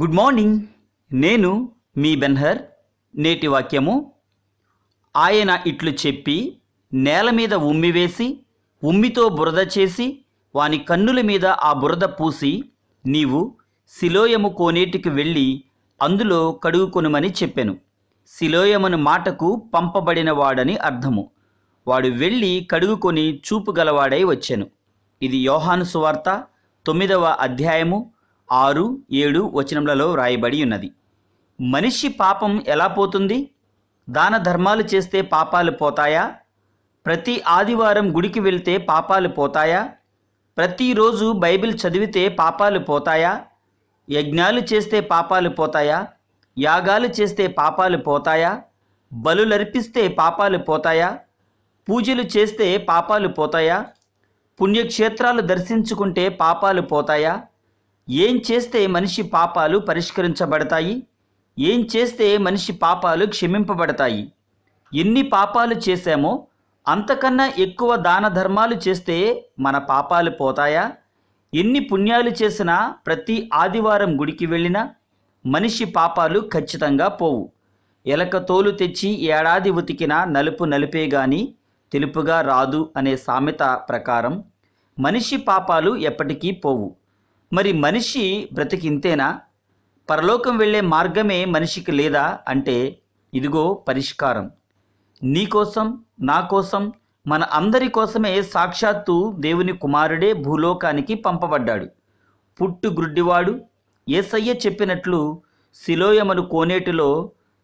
good morning నేను మీ Ben-Hur నేటి వాక్యము ఆయన ఇట్లు చెప్పి నేల మీద ఉమ్మి వేసి ఉమ్మితో బురద చేసి వాని కన్నుల మీద ఆ బురద పూసి నీవు శిలోయము కోనేటికి వెళ్ళి అందులో కడుగుకొనుమని చెప్పాను శిలోయమును మాటకు పంపబడినవాడని అర్థము వాడు వెళ్ళి కడుగుకొని చూపుగలవాడై వచ్చాను ఇది యోహాను సువార్త తొమ్మిదవ అధ్యాయము ఆరు ఏడు వచనములలో వ్రాయబడి ఉన్నది మనిషి పాపం ఎలా పోతుంది దాన ధర్మాలు చేస్తే పాపాలు పోతాయా ప్రతి ఆదివారం గుడికి వెళ్తే పాపాలు పోతాయా ప్రతిరోజు బైబిల్ చదివితే పాపాలు పోతాయా యజ్ఞాలు చేస్తే పాపాలు పోతాయా యాగాలు చేస్తే పాపాలు పోతాయా బలులర్పిస్తే పాపాలు పోతాయా పూజలు చేస్తే పాపాలు పోతాయా పుణ్యక్షేత్రాలు దర్శించుకుంటే పాపాలు పోతాయా ఏం చేస్తే మనిషి పాపాలు పరిష్కరించబడతాయి ఏం చేస్తే మనిషి పాపాలు క్షమింపబడతాయి ఎన్ని పాపాలు చేశామో అంతకన్నా ఎక్కువ దాన ధర్మాలు చేస్తే మన పాపాలు పోతాయా ఎన్ని పుణ్యాలు చేసినా ప్రతి ఆదివారం గుడికి వెళ్ళినా మనిషి పాపాలు ఖచ్చితంగా పోవు ఎలక తోలు తెచ్చి ఏడాది ఉతికినా నలుపు నలిపే గాని తెలుపుగా రాదు అనే సామెత ప్రకారం మనిషి పాపాలు ఎప్పటికీ పోవు మరి మనిషి బ్రతికింతేనా పరలోకం వెళ్ళే మార్గమే మనిషికి లేదా అంటే ఇదిగో పరిష్కారం నీకోసం నా కోసం మన అందరి కోసమే సాక్షాత్తు దేవుని కుమారుడే భూలోకానికి పంపబడ్డాడు పుట్టు గ్రుడ్డివాడు ఏసయ్య చెప్పినట్లు శిలోయమను కోనేటిలో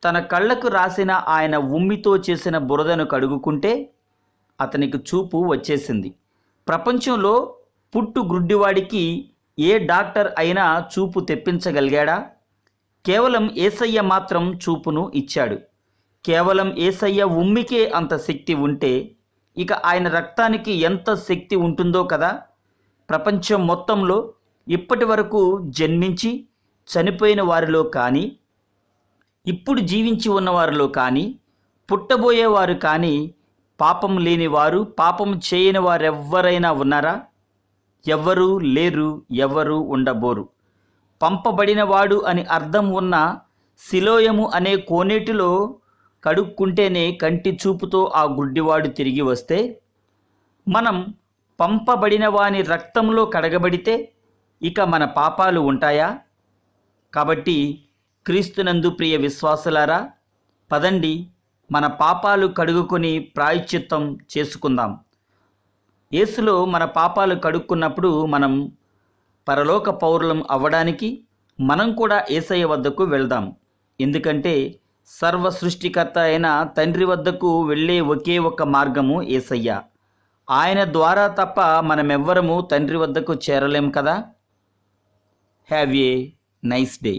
తన కళ్ళకు రాసిన ఆయన ఉమ్మితో చేసిన బురదను కడుగుకుంటే అతనికి చూపు వచ్చేసింది ప్రపంచంలో పుట్టు గ్రుడ్డివాడికి ఏ డాక్టర్ అయినా చూపు తెప్పించగలిగాడా కేవలం ఏసయ్య మాత్రం చూపును ఇచ్చాడు కేవలం ఏసయ్య ఉమ్మికే అంత శక్తి ఉంటే ఇక ఆయన రక్తానికి ఎంత శక్తి ఉంటుందో కదా ప్రపంచం మొత్తంలో ఇప్పటి వరకు జన్మించి చనిపోయిన వారిలో కానీ ఇప్పుడు జీవించి ఉన్నవారిలో కానీ పుట్టబోయేవారు కానీ పాపం లేనివారు పాపం చేయని వారెవ్వరైనా ఉన్నారా ఎవ్వరూ లేరు ఎవ్వరూ ఉండబోరు పంపబడినవాడు అని అర్థం ఉన్న శిలోయము అనే కోనేటిలో కడుక్కుంటేనే కంటి చూపుతో ఆ గుడ్డివాడు తిరిగి వస్తే మనం పంపబడిన వాని రక్తంలో కడగబడితే ఇక మన పాపాలు ఉంటాయా కాబట్టి క్రీస్తునందు ప్రియ విశ్వాసులారా పదండి మన పాపాలు కడుగుకొని ప్రాయశ్చిత్తం చేసుకుందాం యేసులో మన పాపాలు కడుక్కున్నప్పుడు మనం పరలోక పౌరులం అవ్వడానికి మనం కూడా ఏసయ్య వద్దకు వెళ్దాం ఎందుకంటే సర్వ సృష్టికర్త అయిన తండ్రి వద్దకు వెళ్ళే ఒకే ఒక మార్గము ఏసయ్య ఆయన ద్వారా తప్ప మనమెవ్వరము తండ్రి వద్దకు చేరలేం కదా హ్యావ్ ఏ నైస్ డే